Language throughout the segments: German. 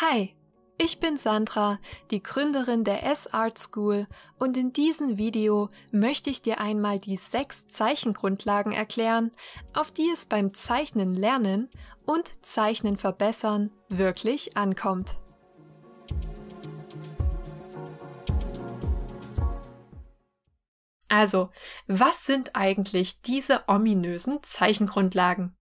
Hi, ich bin Sandra, die Gründerin der S-Art School und in diesem Video möchte ich dir einmal die sechs Zeichengrundlagen erklären, auf die es beim Zeichnen lernen und Zeichnen verbessern wirklich ankommt. Also, was sind eigentlich diese ominösen Zeichengrundlagen?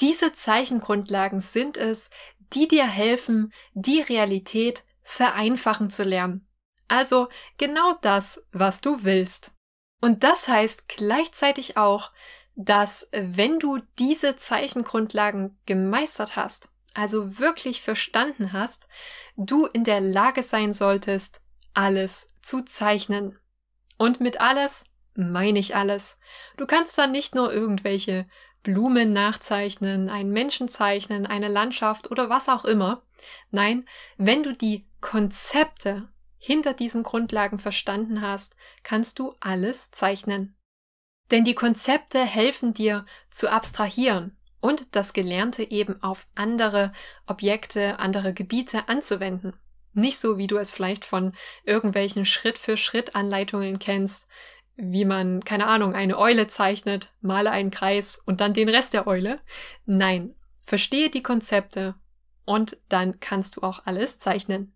Diese Zeichengrundlagen sind es, die dir helfen, die Realität vereinfachen zu lernen. Also genau das, was du willst. Und das heißt gleichzeitig auch, dass wenn du diese Zeichengrundlagen gemeistert hast, also wirklich verstanden hast, du in der Lage sein solltest, alles zu zeichnen. Und mit alles meine ich alles. Du kannst dann nicht nur irgendwelche Blumen nachzeichnen, einen Menschen zeichnen, eine Landschaft oder was auch immer. Nein, wenn du die Konzepte hinter diesen Grundlagen verstanden hast, kannst du alles zeichnen. Denn die Konzepte helfen dir zu abstrahieren und das Gelernte eben auf andere Objekte, andere Gebiete anzuwenden. Nicht so, wie du es vielleicht von irgendwelchen Schritt-für-Schritt-Anleitungen kennst, wie man, keine Ahnung, eine Eule zeichnet, male einen Kreis und dann den Rest der Eule. Nein, verstehe die Konzepte und dann kannst du auch alles zeichnen.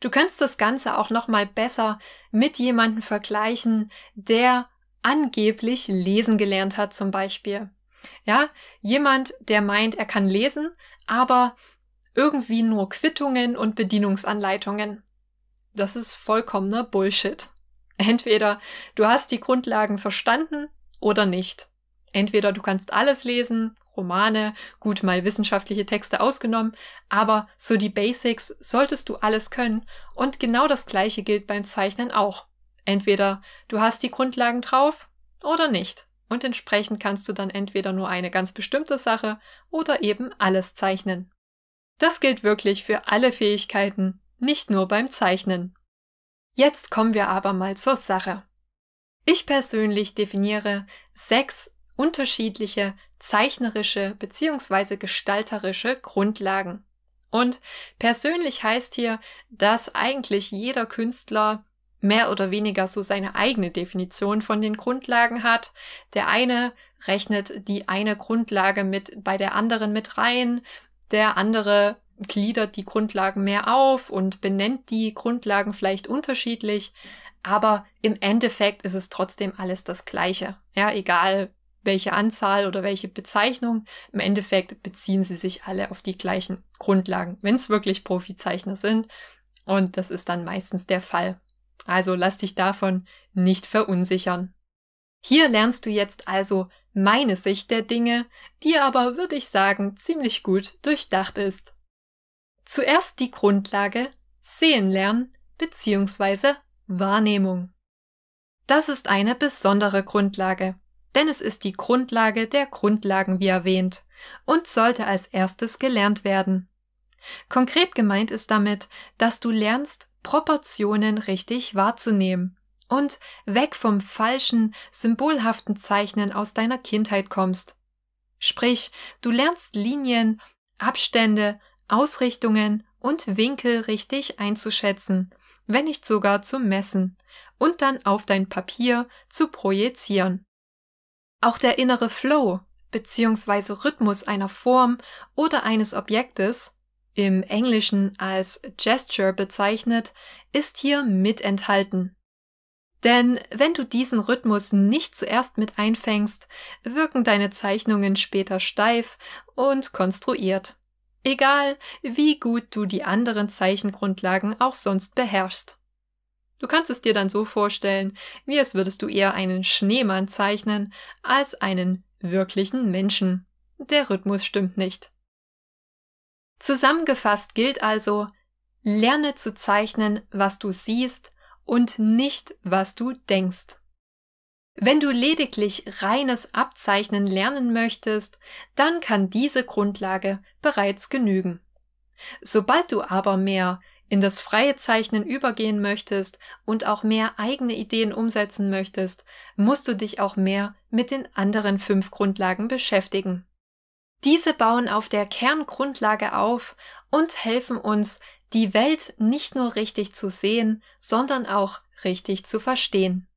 Du kannst das Ganze auch nochmal besser mit jemandem vergleichen, der angeblich lesen gelernt hat zum Beispiel. Ja, jemand, der meint, er kann lesen, aber irgendwie nur Quittungen und Bedienungsanleitungen. Das ist vollkommener Bullshit. Entweder du hast die Grundlagen verstanden oder nicht. Entweder du kannst alles lesen, Romane, gut mal wissenschaftliche Texte ausgenommen, aber so die Basics solltest du alles können und genau das gleiche gilt beim Zeichnen auch. Entweder du hast die Grundlagen drauf oder nicht. Und entsprechend kannst du dann entweder nur eine ganz bestimmte Sache oder eben alles zeichnen. Das gilt wirklich für alle Fähigkeiten, nicht nur beim Zeichnen. Jetzt kommen wir aber mal zur Sache. Ich persönlich definiere sechs unterschiedliche zeichnerische bzw. gestalterische Grundlagen. Und persönlich heißt hier, dass eigentlich jeder Künstler mehr oder weniger so seine eigene Definition von den Grundlagen hat. Der eine rechnet die eine Grundlage mit bei der anderen mit rein, der andere gliedert die Grundlagen mehr auf und benennt die Grundlagen vielleicht unterschiedlich, aber im Endeffekt ist es trotzdem alles das Gleiche. Ja, egal welche Anzahl oder welche Bezeichnung, im Endeffekt beziehen sie sich alle auf die gleichen Grundlagen, wenn es wirklich Profizeichner sind. Und das ist dann meistens der Fall. Also lass dich davon nicht verunsichern. Hier lernst du jetzt also meine Sicht der Dinge, die aber, würde ich sagen, ziemlich gut durchdacht ist. Zuerst die Grundlage Sehen lernen bzw. Wahrnehmung. Das ist eine besondere Grundlage, denn es ist die Grundlage der Grundlagen, wie erwähnt, und sollte als erstes gelernt werden. Konkret gemeint ist damit, dass du lernst, Proportionen richtig wahrzunehmen und weg vom falschen, symbolhaften Zeichnen aus deiner Kindheit kommst. Sprich, du lernst Linien, Abstände, Ausrichtungen und Winkel richtig einzuschätzen, wenn nicht sogar zu messen und dann auf dein Papier zu projizieren. Auch der innere Flow bzw. Rhythmus einer Form oder eines Objektes, im Englischen als Gesture bezeichnet, ist hier mit enthalten. Denn wenn du diesen Rhythmus nicht zuerst mit einfängst, wirken deine Zeichnungen später steif und konstruiert. Egal, wie gut du die anderen Zeichengrundlagen auch sonst beherrschst. Du kannst es dir dann so vorstellen, wie es würdest du eher einen Schneemann zeichnen als einen wirklichen Menschen. Der Rhythmus stimmt nicht. Zusammengefasst gilt also, lerne zu zeichnen, was du siehst und nicht, was du denkst. Wenn du lediglich reines Abzeichnen lernen möchtest, dann kann diese Grundlage bereits genügen. Sobald du aber mehr in das freie Zeichnen übergehen möchtest und auch mehr eigene Ideen umsetzen möchtest, musst du dich auch mehr mit den anderen fünf Grundlagen beschäftigen. Diese bauen auf der Kerngrundlage auf und helfen uns, die Welt nicht nur richtig zu sehen, sondern auch richtig zu verstehen.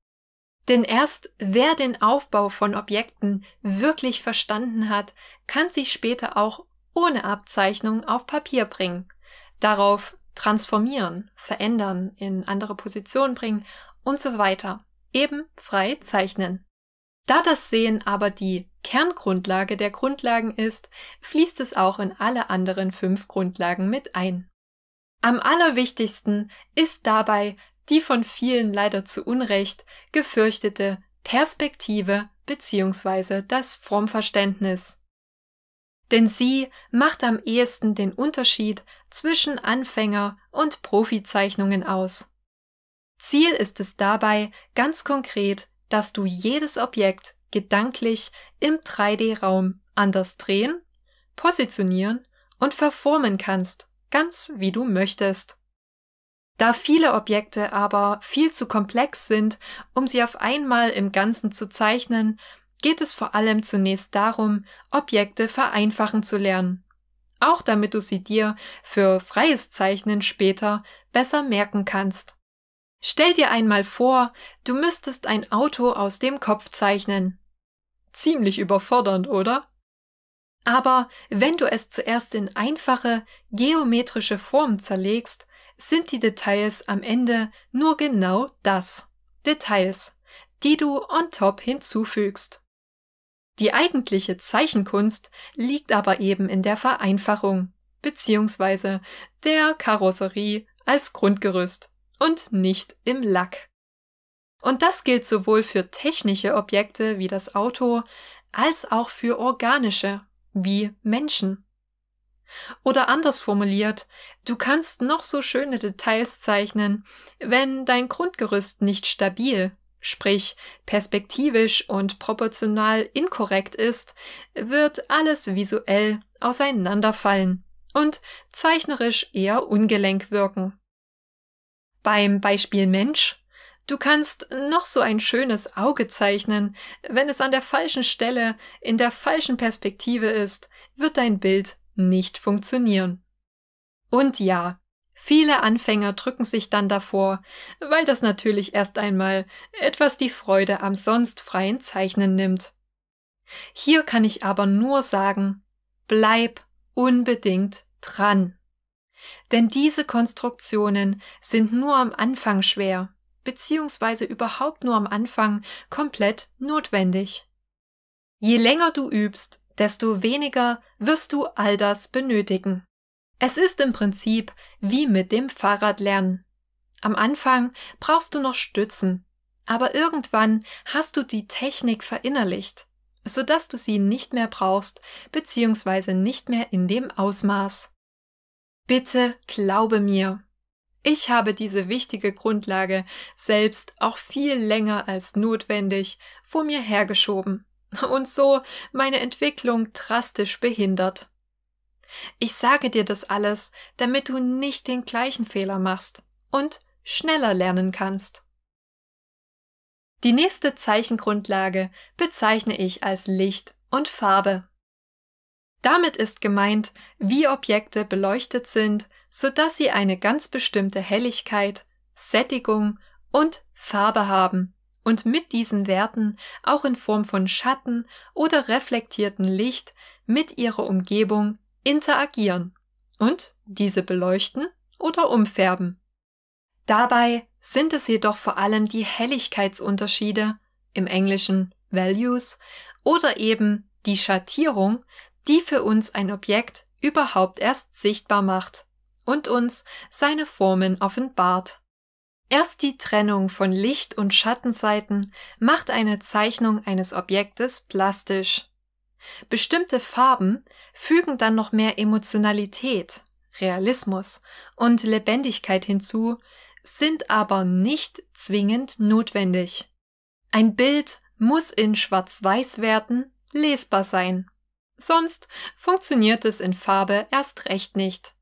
Denn erst wer den Aufbau von Objekten wirklich verstanden hat, kann sie später auch ohne Abzeichnung auf Papier bringen, darauf transformieren, verändern, in andere Positionen bringen und so weiter, eben frei zeichnen. Da das Sehen aber die Kerngrundlage der Grundlagen ist, fließt es auch in alle anderen fünf Grundlagen mit ein. Am allerwichtigsten ist dabei, die von vielen leider zu Unrecht gefürchtete Perspektive bzw. das Frommverständnis. Denn sie macht am ehesten den Unterschied zwischen Anfänger und Profizeichnungen aus. Ziel ist es dabei ganz konkret, dass du jedes Objekt gedanklich im 3D-Raum anders drehen, positionieren und verformen kannst, ganz wie du möchtest. Da viele Objekte aber viel zu komplex sind, um sie auf einmal im Ganzen zu zeichnen, geht es vor allem zunächst darum, Objekte vereinfachen zu lernen. Auch damit du sie dir für freies Zeichnen später besser merken kannst. Stell dir einmal vor, du müsstest ein Auto aus dem Kopf zeichnen. Ziemlich überfordernd, oder? Aber wenn du es zuerst in einfache, geometrische Formen zerlegst, sind die Details am Ende nur genau das. Details, die du on top hinzufügst. Die eigentliche Zeichenkunst liegt aber eben in der Vereinfachung bzw. der Karosserie als Grundgerüst und nicht im Lack. Und das gilt sowohl für technische Objekte wie das Auto als auch für organische wie Menschen. Oder anders formuliert, du kannst noch so schöne Details zeichnen, wenn dein Grundgerüst nicht stabil, sprich perspektivisch und proportional inkorrekt ist, wird alles visuell auseinanderfallen und zeichnerisch eher ungelenk wirken. Beim Beispiel Mensch Du kannst noch so ein schönes Auge zeichnen, wenn es an der falschen Stelle, in der falschen Perspektive ist, wird dein Bild nicht funktionieren. Und ja, viele Anfänger drücken sich dann davor, weil das natürlich erst einmal etwas die Freude am sonst freien Zeichnen nimmt. Hier kann ich aber nur sagen, bleib unbedingt dran. Denn diese Konstruktionen sind nur am Anfang schwer, beziehungsweise überhaupt nur am Anfang komplett notwendig. Je länger du übst, desto weniger wirst du all das benötigen. Es ist im Prinzip wie mit dem Fahrradlernen. Am Anfang brauchst du noch Stützen, aber irgendwann hast du die Technik verinnerlicht, sodass du sie nicht mehr brauchst bzw. nicht mehr in dem Ausmaß. Bitte glaube mir. Ich habe diese wichtige Grundlage selbst auch viel länger als notwendig vor mir hergeschoben. und so meine Entwicklung drastisch behindert. Ich sage dir das alles, damit du nicht den gleichen Fehler machst und schneller lernen kannst. Die nächste Zeichengrundlage bezeichne ich als Licht und Farbe. Damit ist gemeint, wie Objekte beleuchtet sind, sodass sie eine ganz bestimmte Helligkeit, Sättigung und Farbe haben und mit diesen Werten auch in Form von Schatten oder reflektierten Licht mit ihrer Umgebung interagieren und diese beleuchten oder umfärben. Dabei sind es jedoch vor allem die Helligkeitsunterschiede, im Englischen Values, oder eben die Schattierung, die für uns ein Objekt überhaupt erst sichtbar macht und uns seine Formen offenbart. Erst die Trennung von Licht- und Schattenseiten macht eine Zeichnung eines Objektes plastisch. Bestimmte Farben fügen dann noch mehr Emotionalität, Realismus und Lebendigkeit hinzu, sind aber nicht zwingend notwendig. Ein Bild muss in Schwarz-Weiß werden, lesbar sein. Sonst funktioniert es in Farbe erst recht nicht.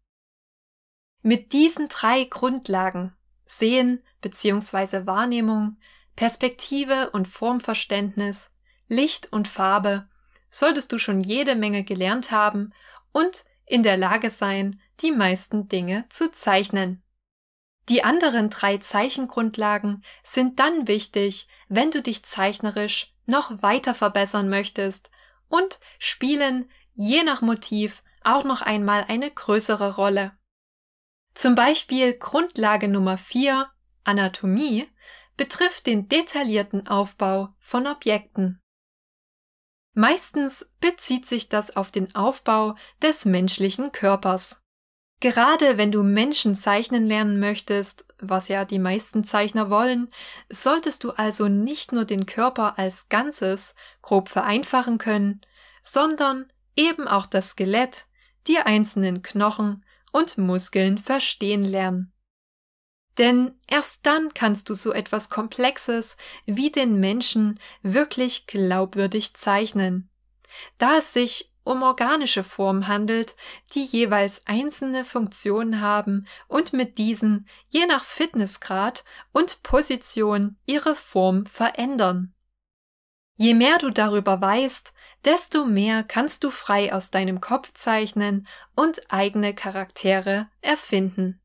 Mit diesen drei Grundlagen Sehen bzw. Wahrnehmung, Perspektive und Formverständnis, Licht und Farbe solltest du schon jede Menge gelernt haben und in der Lage sein, die meisten Dinge zu zeichnen. Die anderen drei Zeichengrundlagen sind dann wichtig, wenn du dich zeichnerisch noch weiter verbessern möchtest und spielen je nach Motiv auch noch einmal eine größere Rolle. Zum Beispiel Grundlage Nummer 4, Anatomie, betrifft den detaillierten Aufbau von Objekten. Meistens bezieht sich das auf den Aufbau des menschlichen Körpers. Gerade wenn du Menschen zeichnen lernen möchtest, was ja die meisten Zeichner wollen, solltest du also nicht nur den Körper als Ganzes grob vereinfachen können, sondern eben auch das Skelett, die einzelnen Knochen, und Muskeln verstehen lernen. Denn erst dann kannst du so etwas Komplexes wie den Menschen wirklich glaubwürdig zeichnen, da es sich um organische Formen handelt, die jeweils einzelne Funktionen haben und mit diesen je nach Fitnessgrad und Position ihre Form verändern. Je mehr du darüber weißt, desto mehr kannst du frei aus deinem Kopf zeichnen und eigene Charaktere erfinden.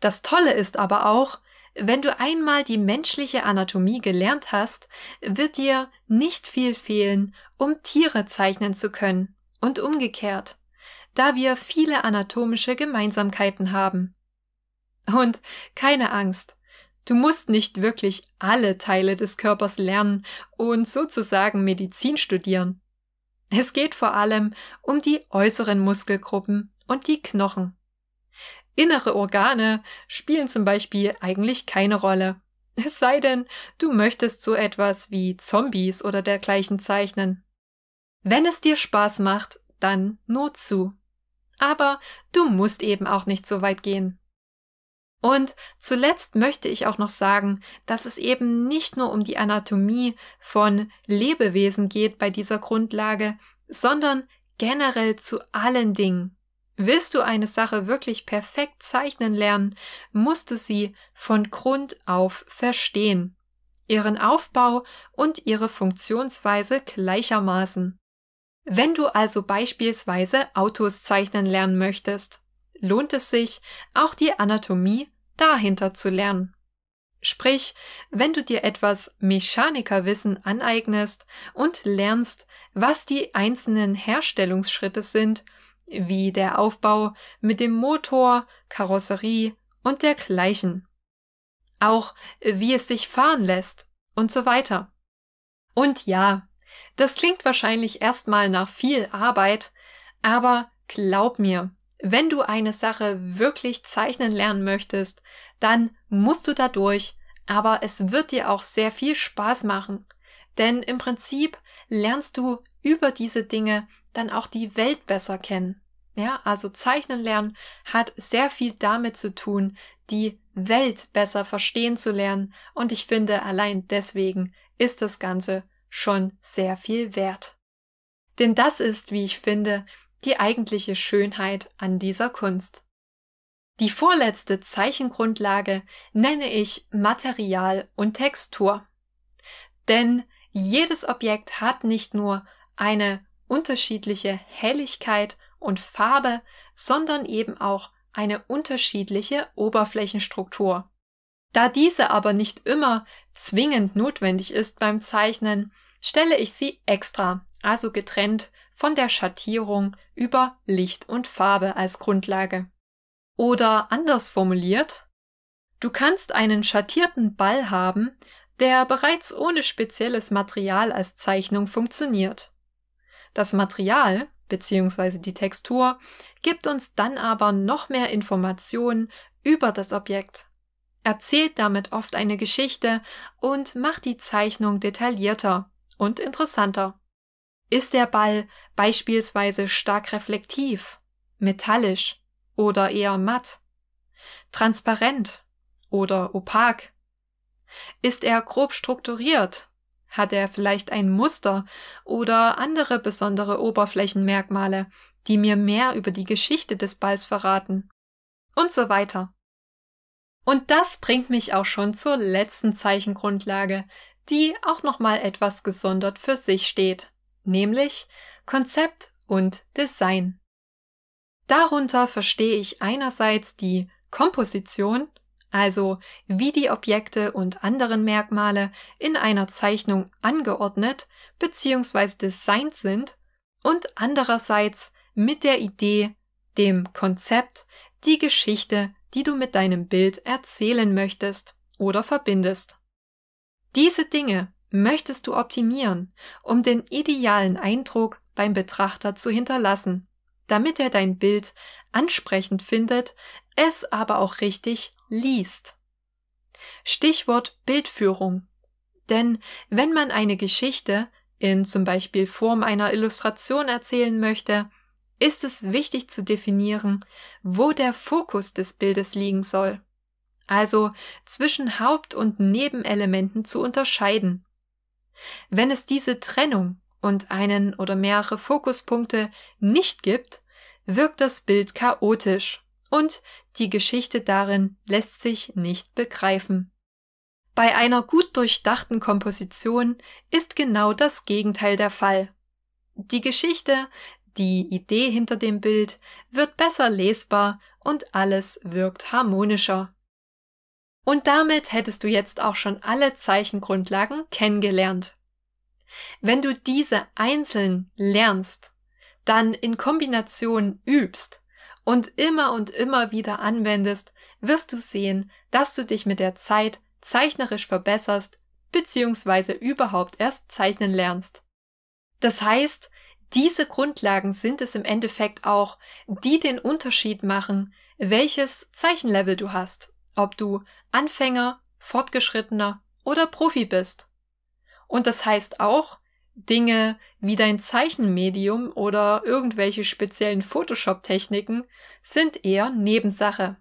Das Tolle ist aber auch, wenn du einmal die menschliche Anatomie gelernt hast, wird dir nicht viel fehlen, um Tiere zeichnen zu können und umgekehrt, da wir viele anatomische Gemeinsamkeiten haben. Und keine Angst, Du musst nicht wirklich alle Teile des Körpers lernen und sozusagen Medizin studieren. Es geht vor allem um die äußeren Muskelgruppen und die Knochen. Innere Organe spielen zum Beispiel eigentlich keine Rolle. Es sei denn, du möchtest so etwas wie Zombies oder dergleichen zeichnen. Wenn es dir Spaß macht, dann nur zu. Aber du musst eben auch nicht so weit gehen. Und zuletzt möchte ich auch noch sagen, dass es eben nicht nur um die Anatomie von Lebewesen geht bei dieser Grundlage, sondern generell zu allen Dingen. Willst du eine Sache wirklich perfekt zeichnen lernen, musst du sie von Grund auf verstehen, ihren Aufbau und ihre Funktionsweise gleichermaßen. Wenn du also beispielsweise Autos zeichnen lernen möchtest, lohnt es sich, auch die Anatomie dahinter zu lernen. Sprich, wenn du dir etwas Mechanikerwissen aneignest und lernst, was die einzelnen Herstellungsschritte sind, wie der Aufbau mit dem Motor, Karosserie und dergleichen. Auch wie es sich fahren lässt und so weiter. Und ja, das klingt wahrscheinlich erstmal nach viel Arbeit, aber glaub mir, wenn du eine Sache wirklich zeichnen lernen möchtest, dann musst du da durch, aber es wird dir auch sehr viel Spaß machen. Denn im Prinzip lernst du über diese Dinge dann auch die Welt besser kennen. Ja, also zeichnen lernen hat sehr viel damit zu tun, die Welt besser verstehen zu lernen. Und ich finde, allein deswegen ist das Ganze schon sehr viel wert. Denn das ist, wie ich finde, die eigentliche Schönheit an dieser Kunst. Die vorletzte Zeichengrundlage nenne ich Material und Textur. Denn jedes Objekt hat nicht nur eine unterschiedliche Helligkeit und Farbe, sondern eben auch eine unterschiedliche Oberflächenstruktur. Da diese aber nicht immer zwingend notwendig ist beim Zeichnen, stelle ich sie extra also getrennt von der Schattierung über Licht und Farbe als Grundlage. Oder anders formuliert, du kannst einen schattierten Ball haben, der bereits ohne spezielles Material als Zeichnung funktioniert. Das Material bzw. die Textur gibt uns dann aber noch mehr Informationen über das Objekt, erzählt damit oft eine Geschichte und macht die Zeichnung detaillierter und interessanter. Ist der Ball beispielsweise stark reflektiv, metallisch oder eher matt, transparent oder opak? Ist er grob strukturiert? Hat er vielleicht ein Muster oder andere besondere Oberflächenmerkmale, die mir mehr über die Geschichte des Balls verraten? Und so weiter. Und das bringt mich auch schon zur letzten Zeichengrundlage, die auch nochmal etwas gesondert für sich steht nämlich Konzept und Design. Darunter verstehe ich einerseits die Komposition, also wie die Objekte und anderen Merkmale in einer Zeichnung angeordnet bzw. designt sind und andererseits mit der Idee, dem Konzept, die Geschichte, die du mit deinem Bild erzählen möchtest oder verbindest. Diese Dinge möchtest du optimieren, um den idealen Eindruck beim Betrachter zu hinterlassen, damit er dein Bild ansprechend findet, es aber auch richtig liest. Stichwort Bildführung. Denn wenn man eine Geschichte in zum Beispiel Form einer Illustration erzählen möchte, ist es wichtig zu definieren, wo der Fokus des Bildes liegen soll. Also zwischen Haupt- und Nebenelementen zu unterscheiden wenn es diese Trennung und einen oder mehrere Fokuspunkte nicht gibt, wirkt das Bild chaotisch und die Geschichte darin lässt sich nicht begreifen. Bei einer gut durchdachten Komposition ist genau das Gegenteil der Fall. Die Geschichte, die Idee hinter dem Bild wird besser lesbar und alles wirkt harmonischer. Und damit hättest du jetzt auch schon alle Zeichengrundlagen kennengelernt. Wenn du diese einzeln lernst, dann in Kombination übst und immer und immer wieder anwendest, wirst du sehen, dass du dich mit der Zeit zeichnerisch verbesserst bzw. überhaupt erst zeichnen lernst. Das heißt, diese Grundlagen sind es im Endeffekt auch, die den Unterschied machen, welches Zeichenlevel du hast ob du Anfänger, Fortgeschrittener oder Profi bist. Und das heißt auch, Dinge wie dein Zeichenmedium oder irgendwelche speziellen Photoshop-Techniken sind eher Nebensache.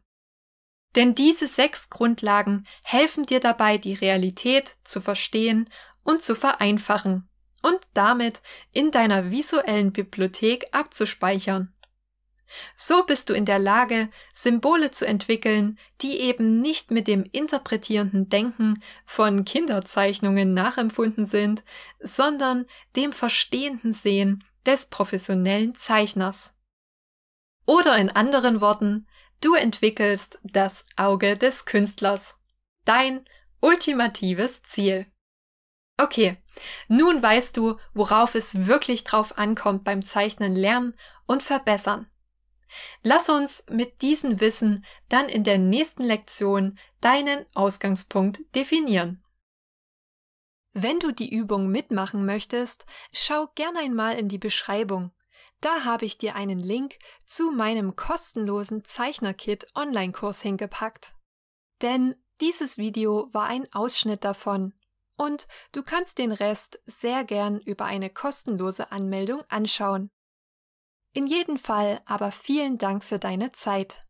Denn diese sechs Grundlagen helfen dir dabei, die Realität zu verstehen und zu vereinfachen und damit in deiner visuellen Bibliothek abzuspeichern. So bist du in der Lage, Symbole zu entwickeln, die eben nicht mit dem interpretierenden Denken von Kinderzeichnungen nachempfunden sind, sondern dem verstehenden Sehen des professionellen Zeichners. Oder in anderen Worten, du entwickelst das Auge des Künstlers. Dein ultimatives Ziel. Okay, nun weißt du, worauf es wirklich drauf ankommt beim Zeichnen lernen und verbessern. Lass uns mit diesem Wissen dann in der nächsten Lektion deinen Ausgangspunkt definieren. Wenn du die Übung mitmachen möchtest, schau gerne einmal in die Beschreibung. Da habe ich dir einen Link zu meinem kostenlosen Zeichnerkit Online-Kurs hingepackt. Denn dieses Video war ein Ausschnitt davon und du kannst den Rest sehr gern über eine kostenlose Anmeldung anschauen. In jedem Fall aber vielen Dank für deine Zeit.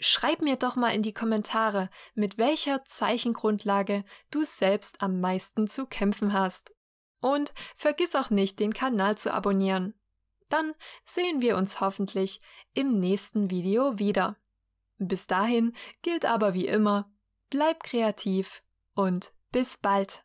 Schreib mir doch mal in die Kommentare, mit welcher Zeichengrundlage du selbst am meisten zu kämpfen hast. Und vergiss auch nicht, den Kanal zu abonnieren. Dann sehen wir uns hoffentlich im nächsten Video wieder. Bis dahin gilt aber wie immer, bleib kreativ und bis bald.